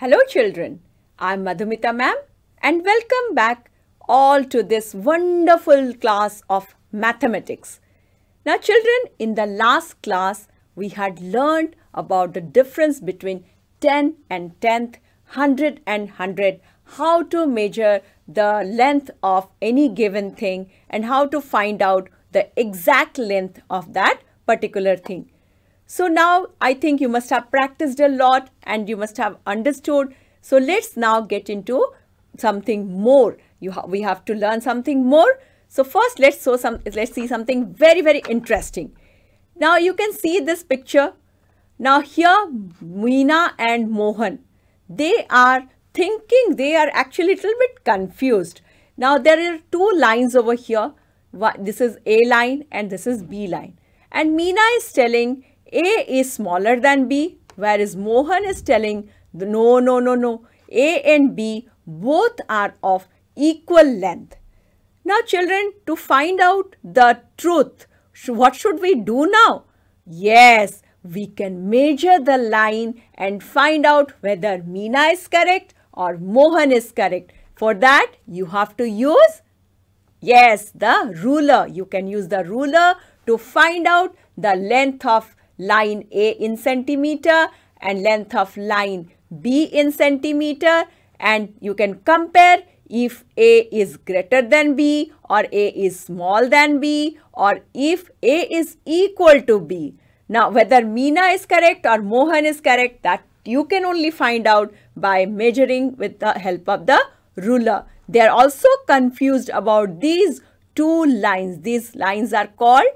Hello children, I am Madhumita ma'am and welcome back all to this wonderful class of mathematics. Now children, in the last class we had learned about the difference between 10 and 10th, 100 and 100, how to measure the length of any given thing and how to find out the exact length of that particular thing. So now I think you must have practiced a lot and you must have understood. So let's now get into something more. You ha we have to learn something more. So first let's show some let's see something very very interesting. Now you can see this picture. Now here Meena and Mohan they are thinking they are actually a little bit confused. Now there are two lines over here. This is A line and this is B line. And Meena is telling a is smaller than B, whereas Mohan is telling no, no, no, no, A and B both are of equal length. Now children, to find out the truth, what should we do now? Yes, we can measure the line and find out whether Meena is correct or Mohan is correct. For that, you have to use, yes, the ruler. You can use the ruler to find out the length of line A in centimeter and length of line B in centimeter and you can compare if A is greater than B or A is small than B or if A is equal to B. Now whether Meena is correct or Mohan is correct that you can only find out by measuring with the help of the ruler. They are also confused about these two lines. These lines are called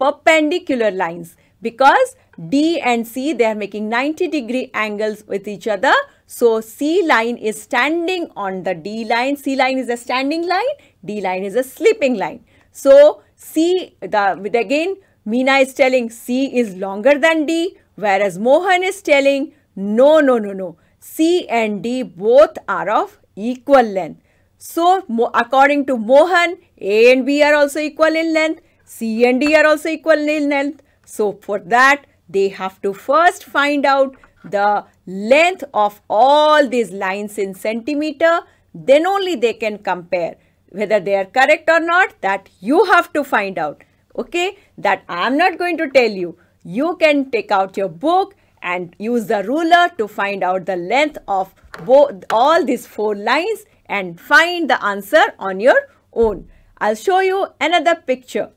perpendicular lines because D and C they are making 90 degree angles with each other. So C line is standing on the D line. C line is a standing line. D line is a sleeping line. So C the with again Meena is telling C is longer than D whereas Mohan is telling no no no no C and D both are of equal length. So according to Mohan A and B are also equal in length. C and D are also equal in length. So for that, they have to first find out the length of all these lines in centimeter. Then only they can compare whether they are correct or not that you have to find out. Okay, that I am not going to tell you. You can take out your book and use the ruler to find out the length of both all these four lines and find the answer on your own. I'll show you another picture.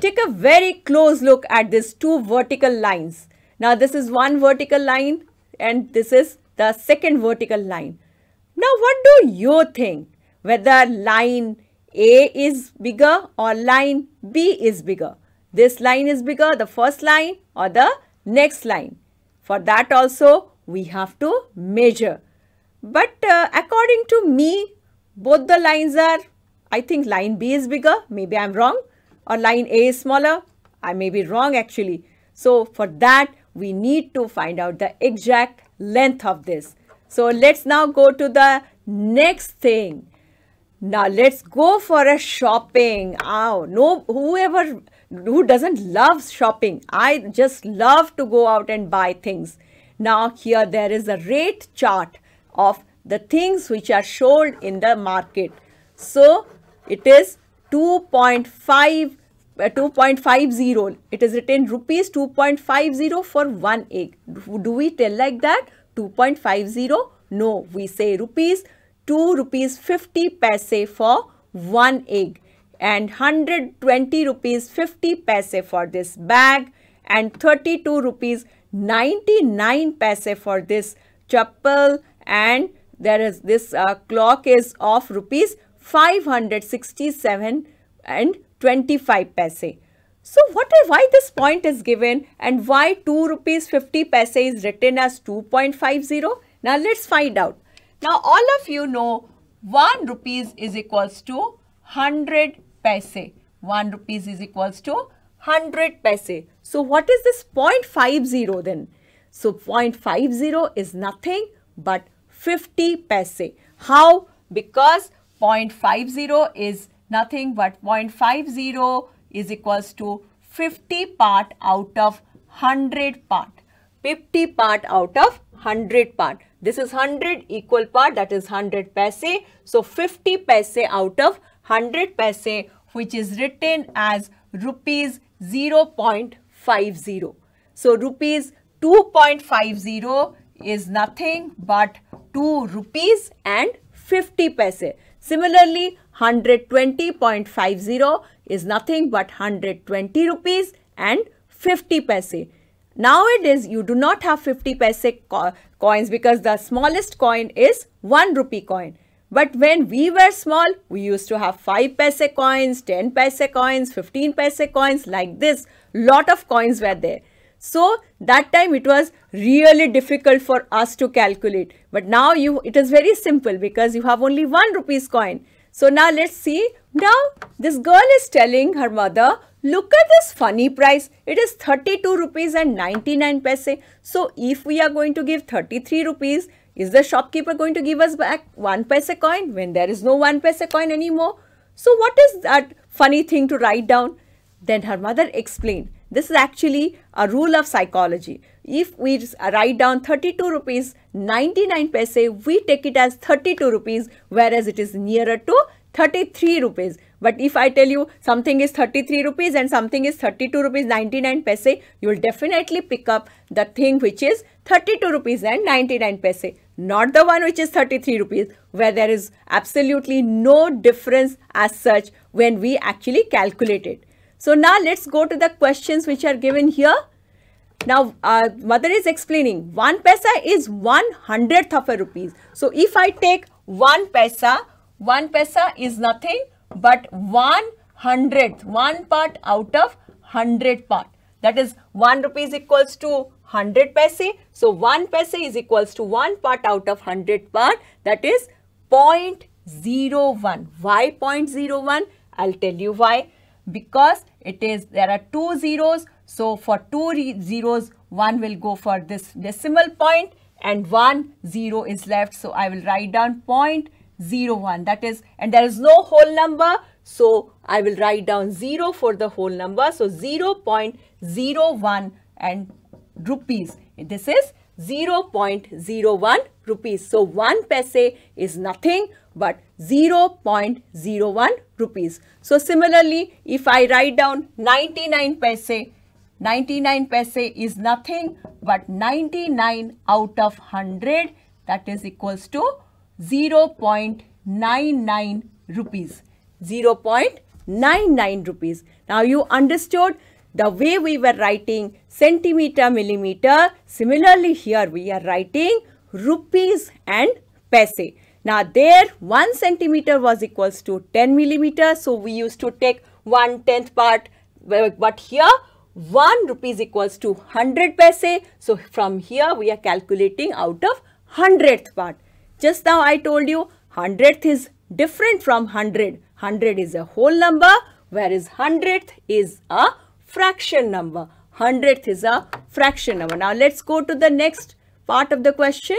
Take a very close look at these two vertical lines. Now this is one vertical line and this is the second vertical line. Now what do you think? Whether line A is bigger or line B is bigger? This line is bigger, the first line or the next line. For that also we have to measure. But uh, according to me, both the lines are, I think line B is bigger, maybe I am wrong or line A is smaller. I may be wrong actually. So for that, we need to find out the exact length of this. So let's now go to the next thing. Now let's go for a shopping. Oh, no, whoever who doesn't love shopping. I just love to go out and buy things. Now here there is a rate chart of the things which are sold in the market. So it is 2.5 2.50 it is written rupees 2.50 for one egg do we tell like that 2.50 no we say rupees 2 rupees 50 paise for one egg and 120 rupees 50 paise for this bag and 32 rupees 99 paise for this chappal and there is this uh, clock is of rupees 567 and 25 paise. So what are why this point is given and why 2 rupees 50 paise is written as 2.50? Now let's find out. Now all of you know 1 rupees is equals to 100 paise. 1 rupees is equals to 100 paise. So what is this 0.50 then? So 0.50 is nothing but 50 paise. How? Because 0.50 is nothing but 0.50 is equals to 50 part out of 100 part. 50 part out of 100 part. This is 100 equal part that is 100 paise. So 50 paise out of 100 paise which is written as rupees 0.50. So rupees 2.50 is nothing but 2 rupees and 50 paise. Similarly, 120.50 is nothing but 120 rupees and 50 paise. Nowadays, you do not have 50 paise co coins because the smallest coin is 1 rupee coin. But when we were small, we used to have 5 paise coins, 10 paise coins, 15 paise coins like this. Lot of coins were there. So that time it was really difficult for us to calculate. But now you, it is very simple because you have only one rupees coin. So now let's see. Now this girl is telling her mother, look at this funny price. It is 32 rupees and 99 paise. So if we are going to give 33 rupees, is the shopkeeper going to give us back 1 paise coin when there is no 1 paise coin anymore? So what is that funny thing to write down? Then her mother explained this is actually a rule of psychology. If we write down 32 rupees 99 paise, we take it as 32 rupees, whereas it is nearer to 33 rupees. But if I tell you something is 33 rupees and something is 32 rupees 99 paise, you will definitely pick up the thing which is 32 rupees and 99 paise, not the one which is 33 rupees where there is absolutely no difference as such when we actually calculate it. So now let's go to the questions which are given here. Now, uh, mother is explaining 1 paisa is 1 hundredth of a rupees. So, if I take 1 paisa, 1 paisa is nothing but 1 hundredth, 1 part out of 100 part. That is 1 rupees equals to 100 paise. So, 1 paise is equals to 1 part out of 100 part that is 0.01. Why 0.01? I will tell you why because it is there are two zeros so for two zeros one will go for this decimal point and one zero is left so I will write down point zero one that is and there is no whole number so I will write down 0 for the whole number so 0.01 and rupees this is 0.01 rupees. So 1 paise is nothing but 0.01 rupees. So similarly, if I write down 99 paise, 99 paise is nothing but 99 out of 100 that is equals to 0.99 rupees. 0.99 rupees. Now you understood the way we were writing centimeter, millimeter, similarly here we are writing rupees and paise. Now there 1 centimeter was equals to 10 millimeter. So we used to take 1 tenth part but here 1 rupees equals to 100 paise. So from here we are calculating out of 100th part. Just now I told you 100th is different from 100. 100 is a whole number whereas 100th is a fraction number. Hundredth is a fraction number. Now, let's go to the next part of the question.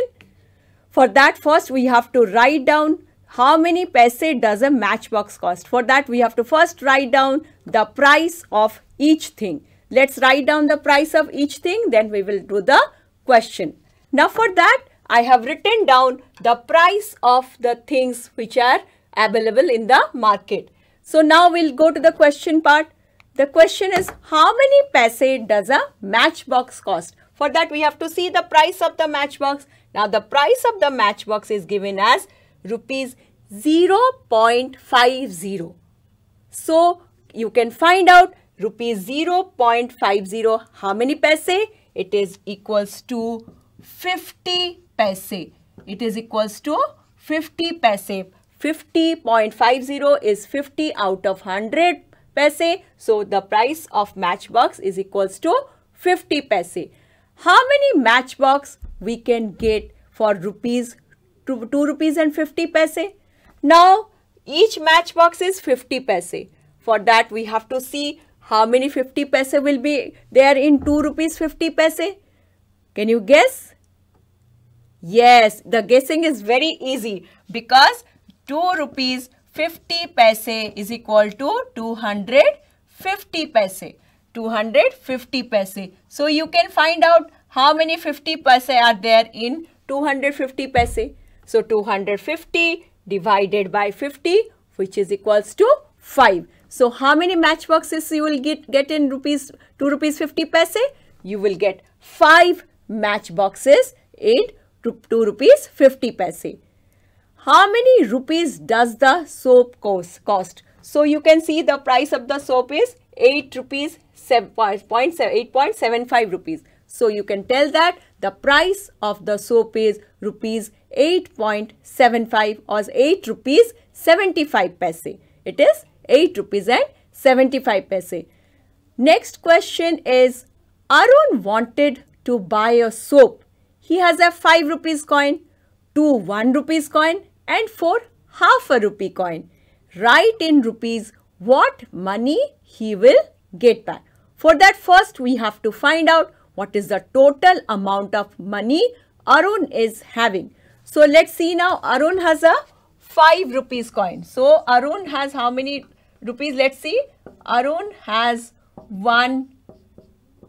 For that, first we have to write down how many paise does a matchbox cost. For that, we have to first write down the price of each thing. Let's write down the price of each thing, then we will do the question. Now, for that, I have written down the price of the things which are available in the market. So, now we'll go to the question part. The question is how many paise does a matchbox cost? For that we have to see the price of the matchbox. Now the price of the matchbox is given as rupees 0.50. So you can find out rupees 0.50 how many paise? It is equals to 50 paise. It is equals to 50 paise. 50.50 is 50 out of 100 paise. So the price of matchbox is equals to 50 paise. How many matchbox we can get for rupees 2, rupees and 50 paise? Now each matchbox is 50 paise. For that we have to see how many 50 paise will be there in 2 rupees 50 paise. Can you guess? Yes, the guessing is very easy because 2 rupees 50 paise is equal to 250 paise. 250 paise. So you can find out how many 50 paise are there in 250 paise. So 250 divided by 50 which is equals to 5. So how many matchboxes you will get, get in rupees 2 rupees 50 paise? You will get 5 matchboxes in 2 rupees 50 paise how many rupees does the soap cost? cost? So you can see the price of the soap is 8 rupees 8.75 rupees. So you can tell that the price of the soap is rupees 8.75 or 8 rupees 75 paise. It is 8 rupees and 75 paise. Next question is Arun wanted to buy a soap. He has a 5 rupees coin, two 1 rupees coin and for half a rupee coin. Write in rupees what money he will get back. For that first we have to find out what is the total amount of money Arun is having. So let's see now Arun has a 5 rupees coin. So Arun has how many rupees? Let's see. Arun has one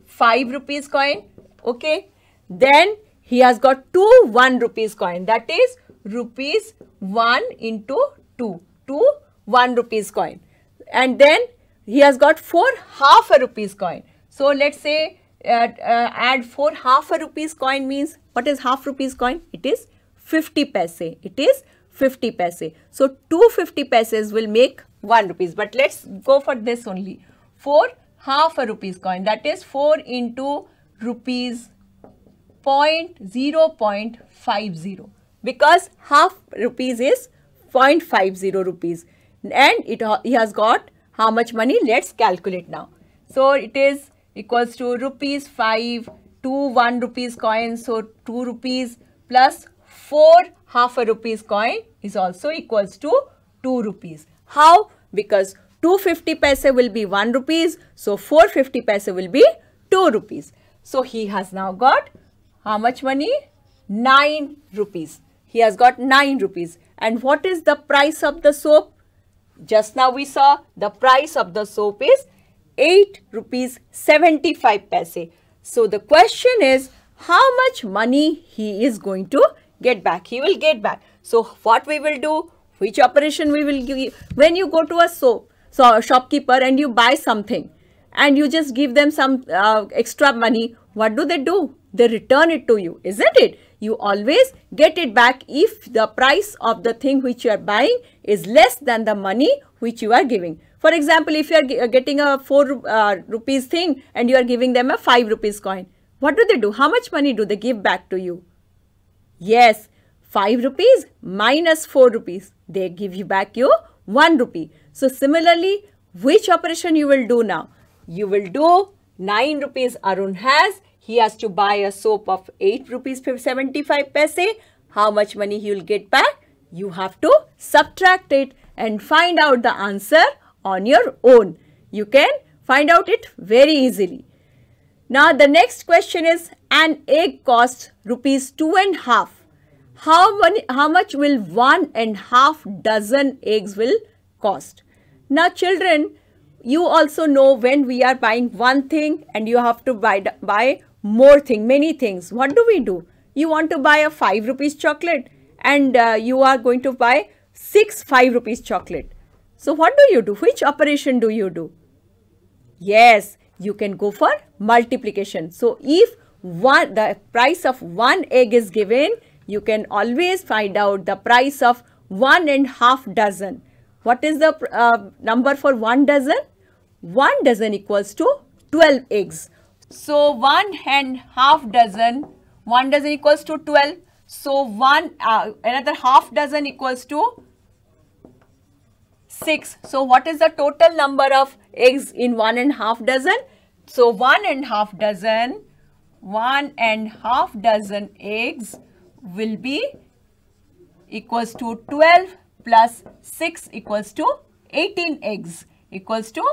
5 rupees coin. Okay. Then he has got two 1 rupees coin. That is rupees 1 into 2 to 1 rupees coin and then he has got 4 half a rupees coin. So, let us say uh, uh, add 4 half a rupees coin means what is half rupees coin? It is 50 paise. It is 50 paise. So, 250 paises will make 1 rupees. But let us go for this only. 4 half a rupees coin that is 4 into rupees 0 0.050 because half rupees is 0.50 rupees and it he has got how much money let's calculate now so it is equals to rupees 5 two 1 rupees coins so 2 rupees plus 4 half a rupees coin is also equals to 2 rupees how because 250 paise will be 1 rupees so 450 paise will be 2 rupees so he has now got how much money 9 rupees he has got 9 rupees. And what is the price of the soap? Just now we saw the price of the soap is 8 rupees 75 paise. So the question is how much money he is going to get back. He will get back. So what we will do, which operation we will give you. When you go to a soap, so a shopkeeper and you buy something and you just give them some uh, extra money, what do they do? They return it to you, isn't it? you always get it back if the price of the thing which you are buying is less than the money which you are giving. For example, if you are getting a 4 uh, rupees thing and you are giving them a 5 rupees coin, what do they do? How much money do they give back to you? Yes, 5 rupees minus 4 rupees. They give you back your 1 rupee. So, similarly, which operation you will do now? You will do 9 rupees Arun has he has to buy a soap of 8 rupees 75 paise. How much money he will get back? You have to subtract it and find out the answer on your own. You can find out it very easily. Now the next question is an egg costs rupees two and half. How many, how much will one and half dozen eggs will cost? Now children, you also know when we are buying one thing and you have to buy, buy more thing, many things. What do we do? You want to buy a 5 rupees chocolate and uh, you are going to buy 6 5 rupees chocolate. So what do you do? Which operation do you do? Yes, you can go for multiplication. So if one the price of one egg is given, you can always find out the price of one and half dozen. What is the uh, number for one dozen? 1 dozen equals to 12 eggs. So 1 and half dozen, 1 dozen equals to 12. So 1, uh, another half dozen equals to 6. So what is the total number of eggs in one and half dozen? So one and half dozen, one and half dozen eggs will be equals to 12 plus 6 equals to 18 eggs equals to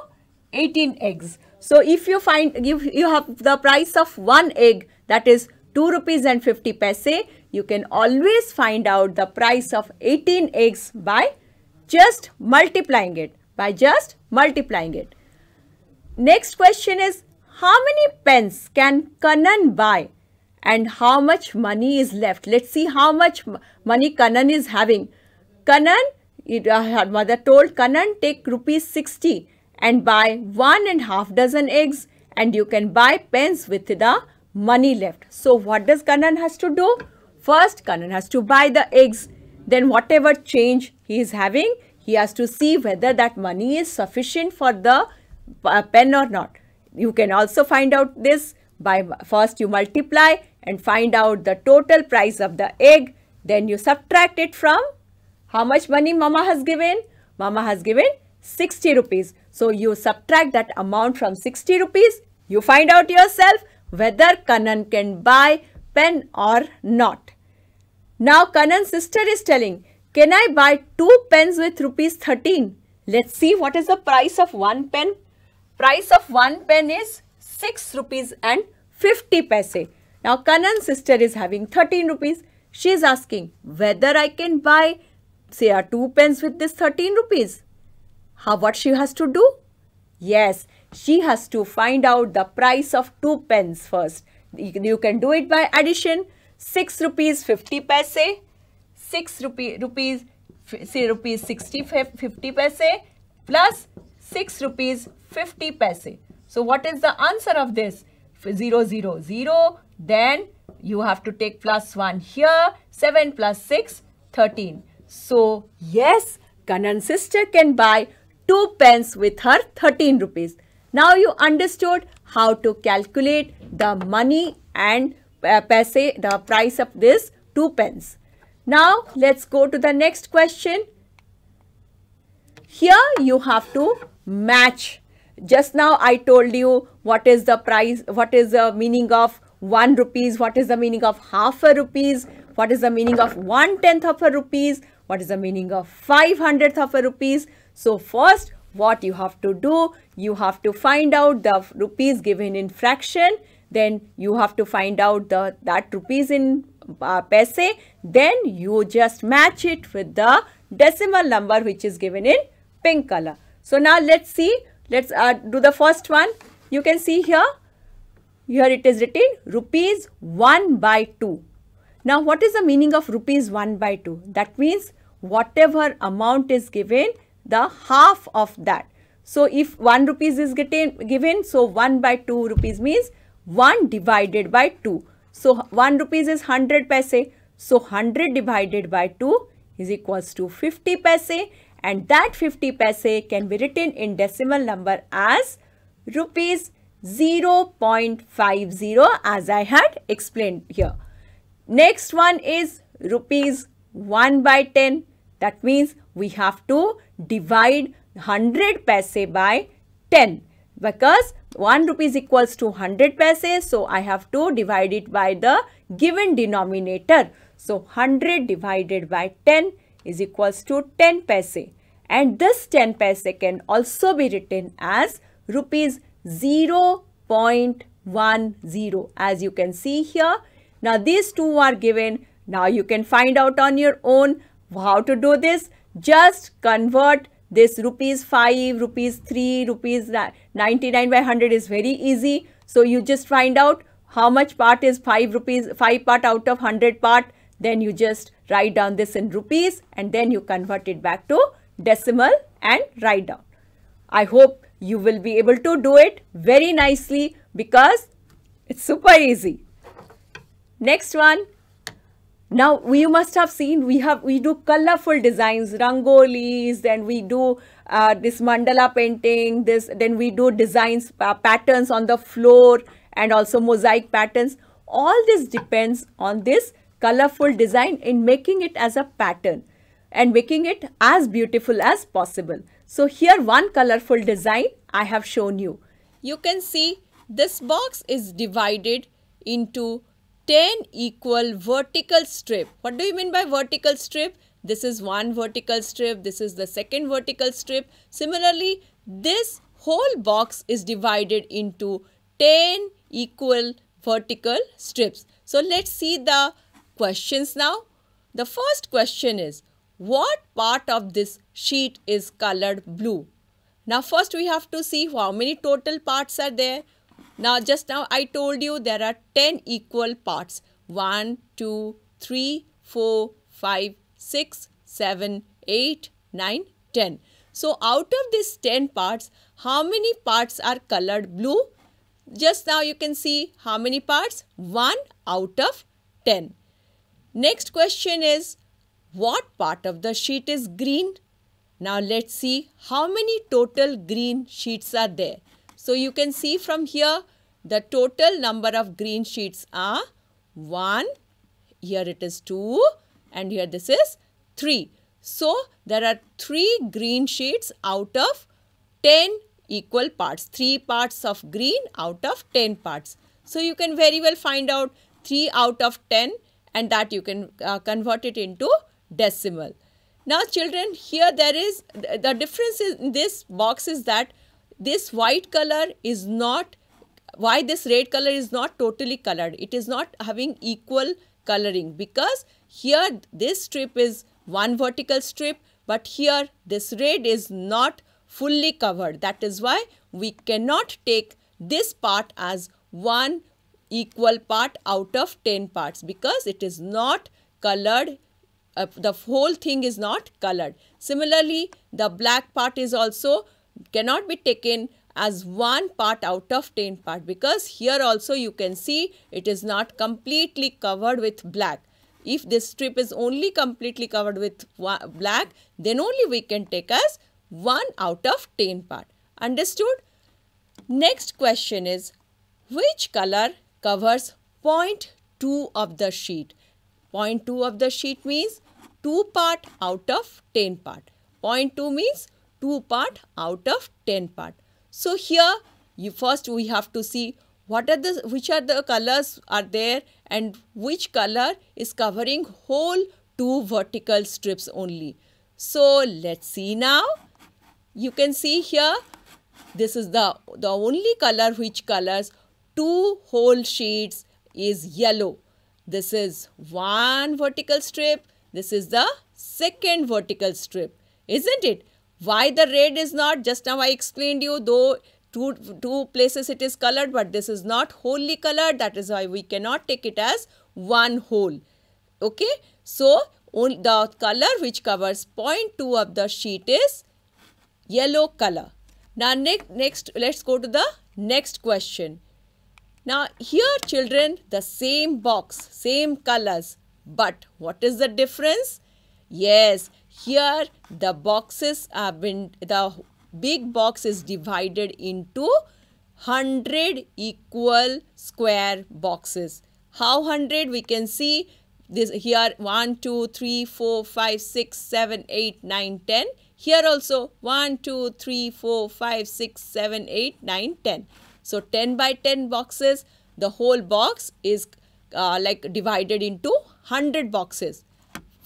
18 eggs. So if you find if you have the price of one egg that is 2 rupees and 50 paise, you can always find out the price of 18 eggs by just multiplying it, by just multiplying it. Next question is how many pens can Kanan buy and how much money is left? Let's see how much money Kanan is having. Kanan, uh, her mother told Kanan take rupees 60 and buy one and half dozen eggs and you can buy pens with the money left. So what does Kanan has to do? First, Kanan has to buy the eggs. Then whatever change he is having, he has to see whether that money is sufficient for the uh, pen or not. You can also find out this by first you multiply and find out the total price of the egg. Then you subtract it from how much money mama has given? Mama has given 60 rupees. So you subtract that amount from 60 rupees. You find out yourself whether Kanan can buy pen or not. Now Kanan's sister is telling, can I buy two pens with rupees 13? Let's see what is the price of one pen. Price of one pen is 6 rupees and 50 paise. Now Kanan's sister is having 13 rupees. She is asking whether I can buy say two pens with this 13 rupees. How, what she has to do? Yes, she has to find out the price of two pens first. You can, do it by addition. 6 rupees 50 paise, 6 rupee, rupees, say rupees 60 50 paise plus 6 rupees 50 paise. So what is the answer of this? 0, 0, 0. Then you have to take plus 1 here. 7 plus 6, 13. So yes, Kanan's sister can buy 2 pence with her 13 rupees. Now you understood how to calculate the money and uh, paise, the price of this 2 pence. Now let's go to the next question. Here you have to match. Just now I told you what is the price, what is the meaning of 1 rupees, what is the meaning of half a rupees, what is the meaning of one tenth of a rupees, what is the meaning of five hundredth of a rupees. So first what you have to do, you have to find out the rupees given in fraction, then you have to find out the that rupees in uh, paise, then you just match it with the decimal number which is given in pink color. So now let's see, let's uh, do the first one. You can see here, here it is written rupees 1 by 2. Now what is the meaning of rupees 1 by 2? That means whatever amount is given the half of that. So, if 1 rupees is getting, given, so 1 by 2 rupees means 1 divided by 2. So, 1 rupees is 100 paise. So, 100 divided by 2 is equals to 50 paise and that 50 paise can be written in decimal number as rupees 0 0.50 as I had explained here. Next one is rupees 1 by 10 that means we have to divide 100 paise by 10 because 1 rupees equals to 100 paise. So, I have to divide it by the given denominator. So, 100 divided by 10 is equals to 10 paise. And this 10 paise can also be written as rupees 0 0.10 as you can see here. Now, these two are given. Now, you can find out on your own how to do this just convert this rupees 5, rupees 3, rupees 99 by 100 is very easy. So you just find out how much part is 5 rupees, 5 part out of 100 part. Then you just write down this in rupees and then you convert it back to decimal and write down. I hope you will be able to do it very nicely because it's super easy. Next one now you must have seen we have we do colorful designs, rangolis, then we do uh, this mandala painting, this then we do designs uh, patterns on the floor and also mosaic patterns. All this depends on this colorful design in making it as a pattern and making it as beautiful as possible. So here one colorful design I have shown you. You can see this box is divided into 10 equal vertical strip. What do you mean by vertical strip? This is one vertical strip. This is the second vertical strip. Similarly, this whole box is divided into 10 equal vertical strips. So let's see the questions now. The first question is, what part of this sheet is colored blue? Now first we have to see how many total parts are there. Now just now I told you there are 10 equal parts. 1, 2, 3, 4, 5, 6, 7, 8, 9, 10. So out of these 10 parts, how many parts are colored blue? Just now you can see how many parts? 1 out of 10. Next question is, what part of the sheet is green? Now let's see how many total green sheets are there. So you can see from here the total number of green sheets are 1, here it is 2 and here this is 3. So there are 3 green sheets out of 10 equal parts. 3 parts of green out of 10 parts. So you can very well find out 3 out of 10 and that you can uh, convert it into decimal. Now children here there is the difference in this box is that this white color is not why this red color is not totally colored it is not having equal coloring because here this strip is one vertical strip but here this red is not fully covered that is why we cannot take this part as one equal part out of 10 parts because it is not colored uh, the whole thing is not colored similarly the black part is also cannot be taken as one part out of 10 part because here also you can see it is not completely covered with black. If this strip is only completely covered with black, then only we can take as 1 out of 10 part. Understood? Next question is, which color covers 0.2 of the sheet? 0.2 of the sheet means 2 part out of 10 part. 0.2 means 2 part out of 10 part. So here you first we have to see what are the which are the colors are there and which color is covering whole two vertical strips only. So let's see now. You can see here this is the, the only color which colors two whole sheets is yellow. This is one vertical strip. This is the second vertical strip, isn't it? Why the red is not? Just now I explained you though two, two places it is colored but this is not wholly colored that is why we cannot take it as one whole. Okay. So the color which covers point 0.2 of the sheet is yellow color. Now next, next let's go to the next question. Now here children the same box, same colors but what is the difference? Yes, here the boxes are been, the big box is divided into 100 equal square boxes. How 100? We can see this here 1, 2, 3, 4, 5, 6, 7, 8, 9, 10. Here also 1, 2, 3, 4, 5, 6, 7, 8, 9, 10. So 10 by 10 boxes, the whole box is uh, like divided into 100 boxes.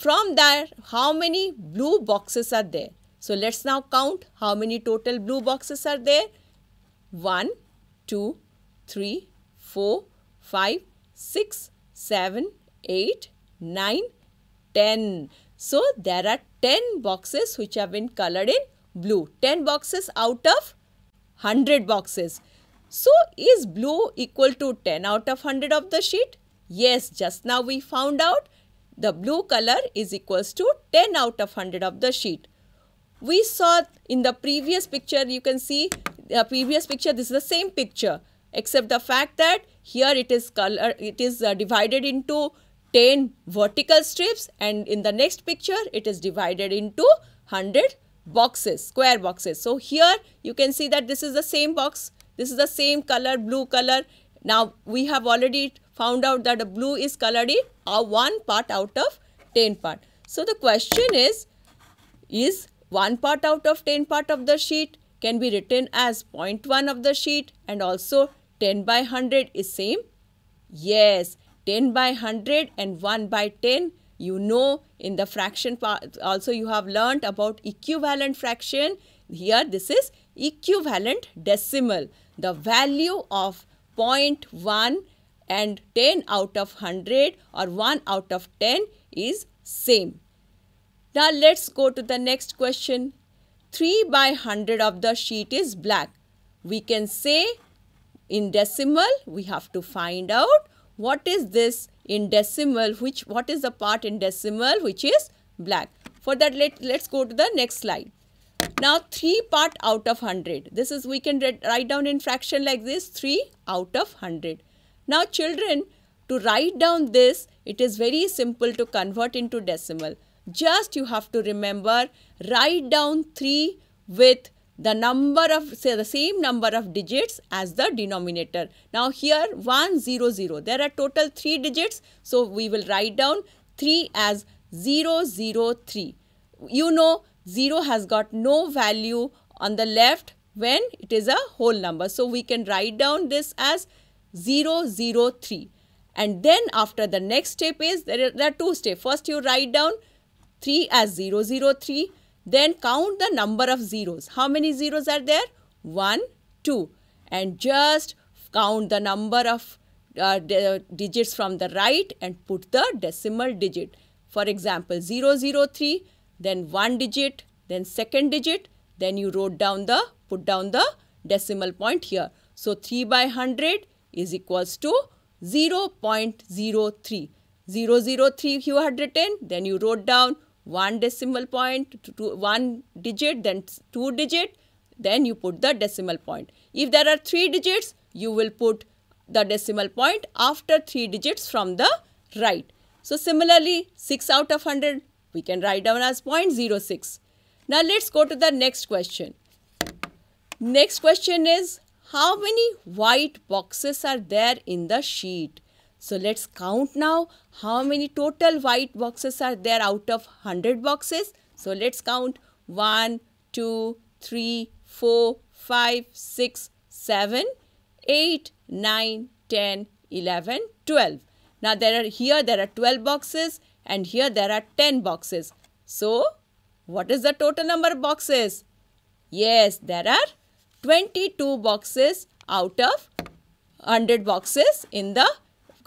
From there, how many blue boxes are there? So let's now count how many total blue boxes are there. 1, 2, 3, 4, 5, 6, 7, 8, 9, 10. So there are 10 boxes which have been colored in blue. 10 boxes out of 100 boxes. So is blue equal to 10 out of 100 of the sheet? Yes, just now we found out the blue color is equals to 10 out of 100 of the sheet. We saw in the previous picture, you can see the previous picture, this is the same picture except the fact that here it is color, it is uh, divided into 10 vertical strips and in the next picture it is divided into 100 boxes, square boxes. So here you can see that this is the same box, this is the same color, blue color. Now we have already found out that the blue is colored in 1 part out of 10 part. So the question is, is 1 part out of 10 part of the sheet can be written as 0.1 of the sheet and also 10 by 100 is same? Yes, 10 by 100 and 1 by 10 you know in the fraction part also you have learnt about equivalent fraction. Here this is equivalent decimal. The value of 0.1 and 10 out of 100 or 1 out of 10 is same. Now let's go to the next question. 3 by 100 of the sheet is black. We can say in decimal we have to find out what is this in decimal which what is the part in decimal which is black. For that let, let's go to the next slide. Now 3 part out of 100. This is we can write down in fraction like this 3 out of 100. Now children, to write down this, it is very simple to convert into decimal. Just you have to remember, write down 3 with the number of, say the same number of digits as the denominator. Now here 1, 0, 0. There are total 3 digits. So we will write down 3 as 0, 0, 3. You know 0 has got no value on the left when it is a whole number. So we can write down this as 003 and then after the next step is there are, there are two steps first you write down 3 as 003 then count the number of zeros how many zeros are there 1 2 and just count the number of uh, digits from the right and put the decimal digit for example 003 then one digit then second digit then you wrote down the put down the decimal point here so 3 by 100 is equals to 0 0.03. 003 you had written, then you wrote down one decimal point, two, one digit, then two digit, then you put the decimal point. If there are three digits, you will put the decimal point after three digits from the right. So similarly, 6 out of 100, we can write down as 0.06. Now let's go to the next question. Next question is how many white boxes are there in the sheet. So let's count now how many total white boxes are there out of 100 boxes. So let's count 1, 2, 3, 4, 5, 6, 7, 8, 9, 10, 11, 12. Now there are here there are 12 boxes and here there are 10 boxes. So what is the total number of boxes? Yes, there are 22 boxes out of 100 boxes in the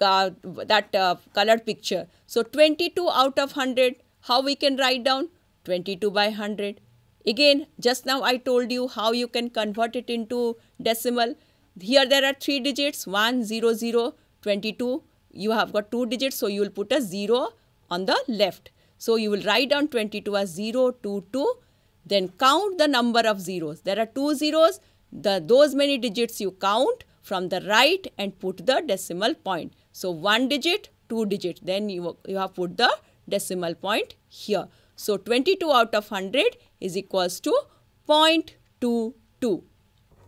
uh, that uh, colored picture. So 22 out of 100, how we can write down? 22 by 100. Again, just now I told you how you can convert it into decimal. Here there are three digits, 1, 0, 0, 22. You have got two digits, so you will put a 0 on the left. So you will write down 22 as 0, 2, 2 then count the number of zeros. There are two zeros. The, those many digits you count from the right and put the decimal point. So one digit, two digit. Then you, you have put the decimal point here. So 22 out of 100 is equals to 0.22.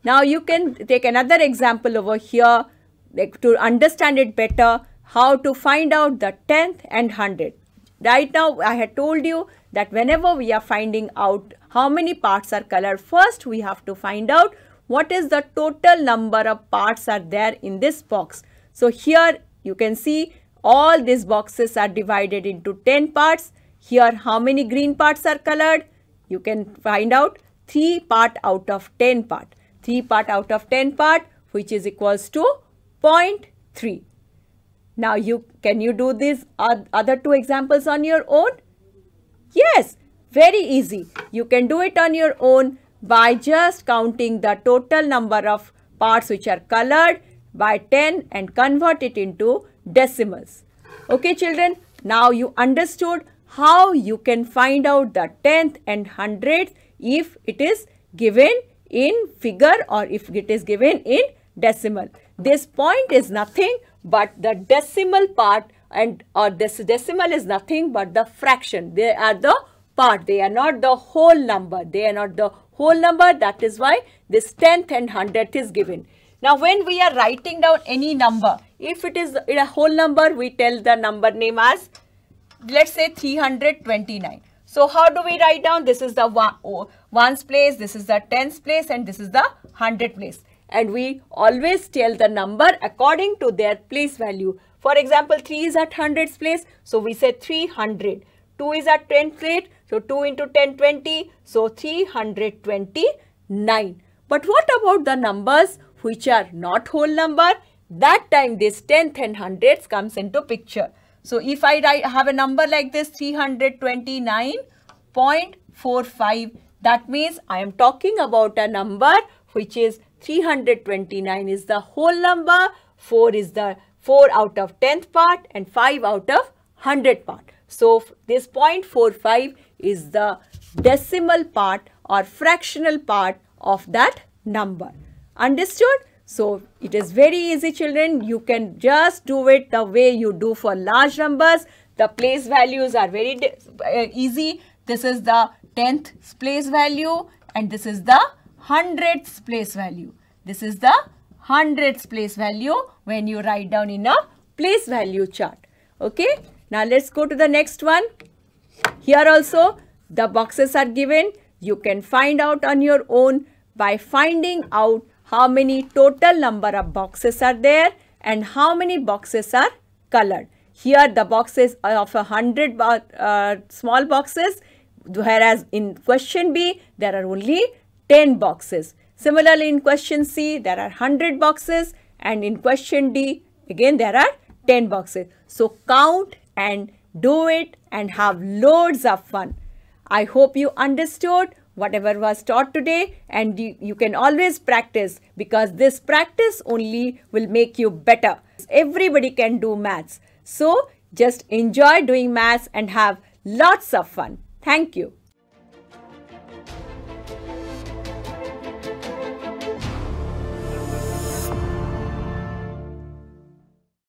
Now you can take another example over here like to understand it better how to find out the 10th and 100. Right now I had told you that whenever we are finding out how many parts are colored. First, we have to find out what is the total number of parts are there in this box. So, here you can see all these boxes are divided into 10 parts. Here, how many green parts are colored? You can find out 3 part out of 10 part. 3 part out of 10 part which is equals to 0.3. Now, you can you do these other two examples on your own? Yes, very easy. You can do it on your own by just counting the total number of parts which are colored by 10 and convert it into decimals. Okay children, now you understood how you can find out the 10th and 100th if it is given in figure or if it is given in decimal. This point is nothing but the decimal part and or this decimal is nothing but the fraction. They are the part. They are not the whole number. They are not the whole number. That is why this 10th and 100th is given. Now, when we are writing down any number, if it is a whole number, we tell the number name as, let's say 329. So, how do we write down? This is the one, oh, ones place, this is the tens place and this is the 100th place. And we always tell the number according to their place value. For example, 3 is at hundreds place, so we say 300. 2 is at 10th place, so 2 into 10, 20. So 329. But what about the numbers which are not whole number? That time this 10th and 100th comes into picture. So if I write, have a number like this 329.45 that means I am talking about a number which is 329 is the whole number, 4 is the 4 out of 10th part and 5 out of 100 part. So this 0.45 is the decimal part or fractional part of that number. Understood? So, it is very easy children. You can just do it the way you do for large numbers. The place values are very uh, easy. This is the 10th place value and this is the 100th place value. This is the 100th place value when you write down in a place value chart. Okay. Now, let's go to the next one. Here also the boxes are given. You can find out on your own by finding out how many total number of boxes are there and how many boxes are colored. Here the boxes of a hundred uh, small boxes whereas in question B there are only 10 boxes. Similarly in question C there are 100 boxes and in question D again there are 10 boxes. So count and do it and have loads of fun. I hope you understood whatever was taught today and you, you, can always practice because this practice only will make you better. Everybody can do maths. So just enjoy doing maths and have lots of fun. Thank you.